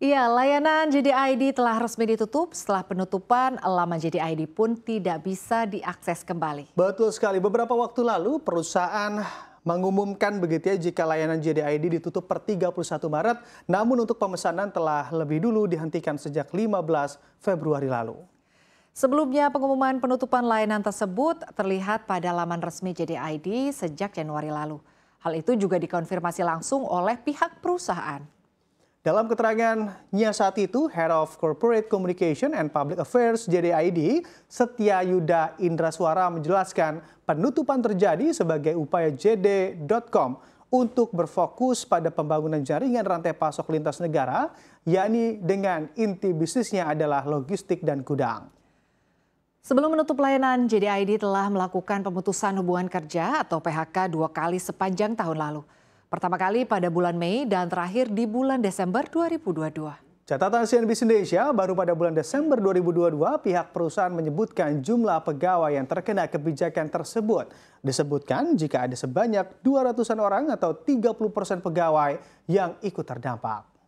Iya, layanan JDID telah resmi ditutup setelah penutupan, laman JDID pun tidak bisa diakses kembali. Betul sekali, beberapa waktu lalu perusahaan mengumumkan begitu ya jika layanan JDID ditutup per 31 Maret, namun untuk pemesanan telah lebih dulu dihentikan sejak 15 Februari lalu. Sebelumnya pengumuman penutupan layanan tersebut terlihat pada laman resmi JDID sejak Januari lalu. Hal itu juga dikonfirmasi langsung oleh pihak perusahaan. Dalam keterangannya saat itu, Head of Corporate Communication and Public Affairs JDID, Setia Yuda Indraswara menjelaskan penutupan terjadi sebagai upaya JD.com untuk berfokus pada pembangunan jaringan rantai pasok lintas negara, yakni dengan inti bisnisnya adalah logistik dan gudang. Sebelum menutup layanan, JDID telah melakukan pemutusan hubungan kerja atau PHK dua kali sepanjang tahun lalu. Pertama kali pada bulan Mei dan terakhir di bulan Desember 2022. Catatan CNBC Indonesia, baru pada bulan Desember 2022, pihak perusahaan menyebutkan jumlah pegawai yang terkena kebijakan tersebut. Disebutkan jika ada sebanyak 200-an orang atau 30 persen pegawai yang ikut terdampak.